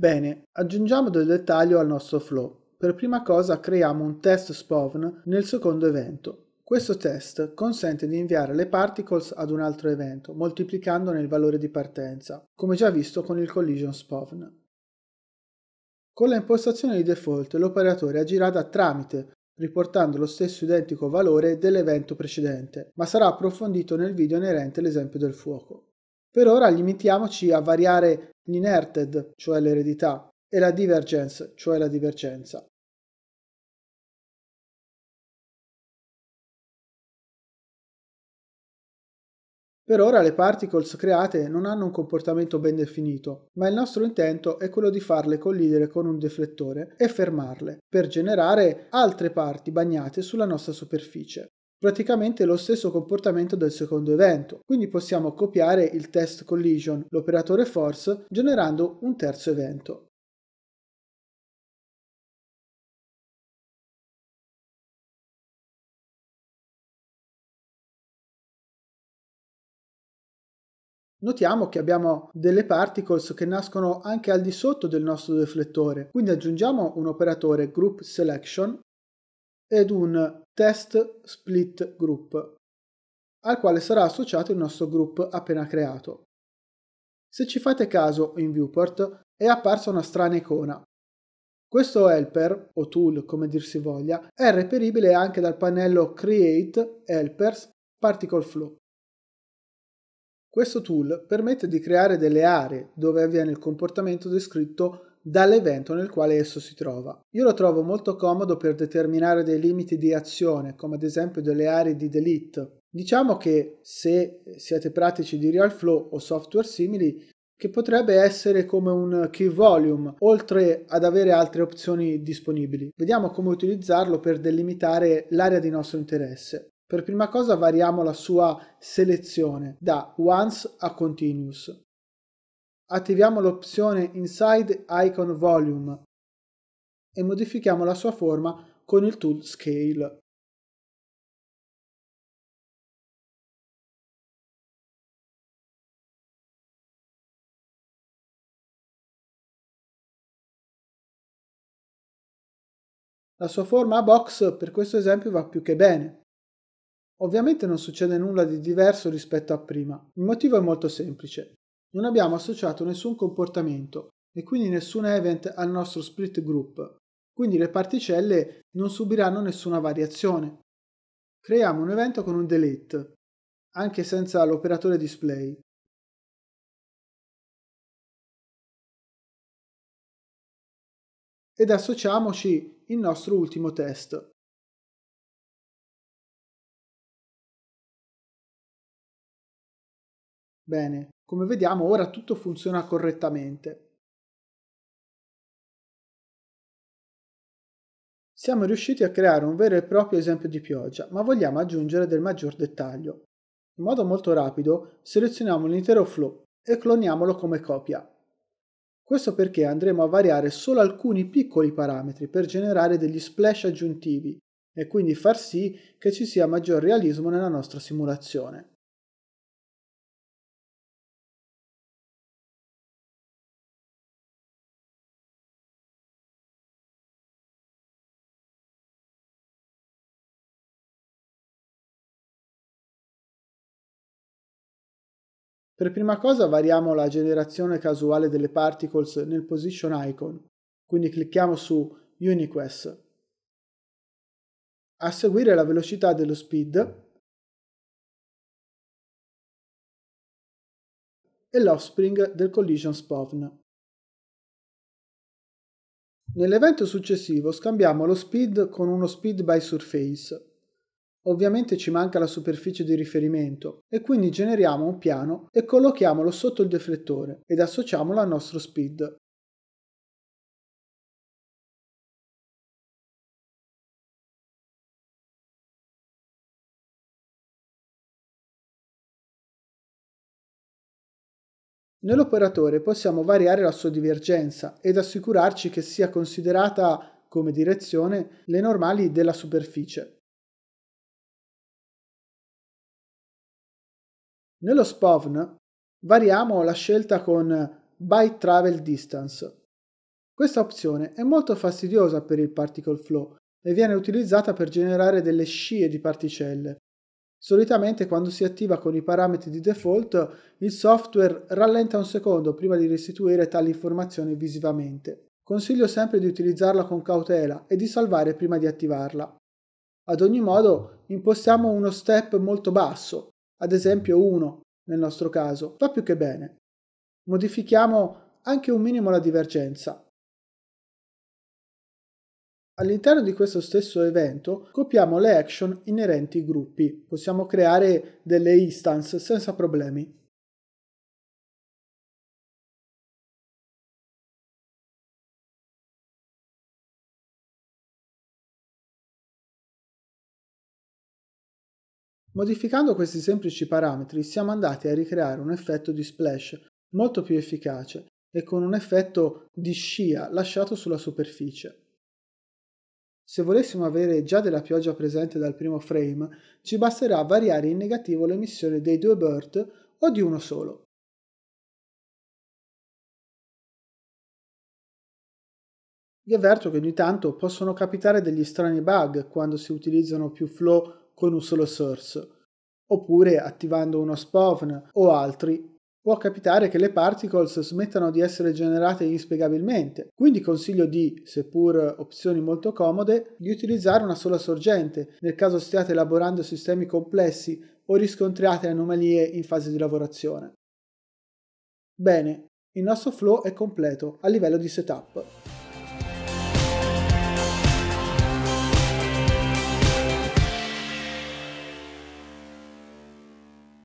Bene, aggiungiamo del dettaglio al nostro flow. Per prima cosa creiamo un test spawn nel secondo evento. Questo test consente di inviare le particles ad un altro evento, moltiplicandone il valore di partenza, come già visto con il collision spawn. Con la impostazione di default l'operatore agirà da tramite, riportando lo stesso identico valore dell'evento precedente, ma sarà approfondito nel video inerente l'esempio del fuoco. Per ora limitiamoci a variare l'inerted, cioè l'eredità, e la divergence, cioè la divergenza. Per ora le particles create non hanno un comportamento ben definito, ma il nostro intento è quello di farle collidere con un deflettore e fermarle, per generare altre parti bagnate sulla nostra superficie praticamente lo stesso comportamento del secondo evento. Quindi possiamo copiare il test collision, l'operatore force, generando un terzo evento. Notiamo che abbiamo delle particles che nascono anche al di sotto del nostro deflettore, quindi aggiungiamo un operatore group selection ed un test split group, al quale sarà associato il nostro group appena creato. Se ci fate caso in viewport è apparsa una strana icona. Questo helper, o tool come dir si voglia, è reperibile anche dal pannello Create Helpers Particle Flow. Questo tool permette di creare delle aree dove avviene il comportamento descritto dall'evento nel quale esso si trova. Io lo trovo molto comodo per determinare dei limiti di azione, come ad esempio delle aree di delete. Diciamo che se siete pratici di RealFlow o software simili, che potrebbe essere come un key volume, oltre ad avere altre opzioni disponibili. Vediamo come utilizzarlo per delimitare l'area di nostro interesse. Per prima cosa variamo la sua selezione da once a continuous attiviamo l'opzione Inside Icon Volume e modifichiamo la sua forma con il tool Scale. La sua forma a box per questo esempio va più che bene. Ovviamente non succede nulla di diverso rispetto a prima, il motivo è molto semplice. Non abbiamo associato nessun comportamento e quindi nessun event al nostro split group, quindi le particelle non subiranno nessuna variazione. Creiamo un evento con un delete, anche senza l'operatore display. Ed associamoci il nostro ultimo test. Bene, come vediamo ora tutto funziona correttamente. Siamo riusciti a creare un vero e proprio esempio di pioggia, ma vogliamo aggiungere del maggior dettaglio. In modo molto rapido selezioniamo l'intero flow e cloniamolo come copia. Questo perché andremo a variare solo alcuni piccoli parametri per generare degli splash aggiuntivi e quindi far sì che ci sia maggior realismo nella nostra simulazione. Per prima cosa variamo la generazione casuale delle particles nel position icon, quindi clicchiamo su Uniquest. A seguire la velocità dello speed e l'offspring del collision spawn. Nell'evento successivo scambiamo lo speed con uno speed by surface Ovviamente ci manca la superficie di riferimento e quindi generiamo un piano e collochiamolo sotto il deflettore ed associamolo al nostro speed. Nell'operatore possiamo variare la sua divergenza ed assicurarci che sia considerata come direzione le normali della superficie. Nello SPOVN variamo la scelta con By Travel Distance. Questa opzione è molto fastidiosa per il particle flow e viene utilizzata per generare delle scie di particelle. Solitamente quando si attiva con i parametri di default il software rallenta un secondo prima di restituire tali informazioni visivamente. Consiglio sempre di utilizzarla con cautela e di salvare prima di attivarla. Ad ogni modo impostiamo uno step molto basso, ad esempio 1 nel nostro caso, va più che bene. Modifichiamo anche un minimo la divergenza. All'interno di questo stesso evento copiamo le action inerenti ai gruppi, possiamo creare delle instance senza problemi. Modificando questi semplici parametri siamo andati a ricreare un effetto di splash molto più efficace e con un effetto di scia lasciato sulla superficie. Se volessimo avere già della pioggia presente dal primo frame, ci basterà variare in negativo l'emissione dei due BERT o di uno solo. Vi avverto che ogni tanto possono capitare degli strani bug quando si utilizzano più flow con un solo source, oppure attivando uno spawn o altri. Può capitare che le particles smettano di essere generate inspiegabilmente, quindi consiglio di, seppur opzioni molto comode, di utilizzare una sola sorgente nel caso stiate elaborando sistemi complessi o riscontriate anomalie in fase di lavorazione. Bene, il nostro flow è completo a livello di setup.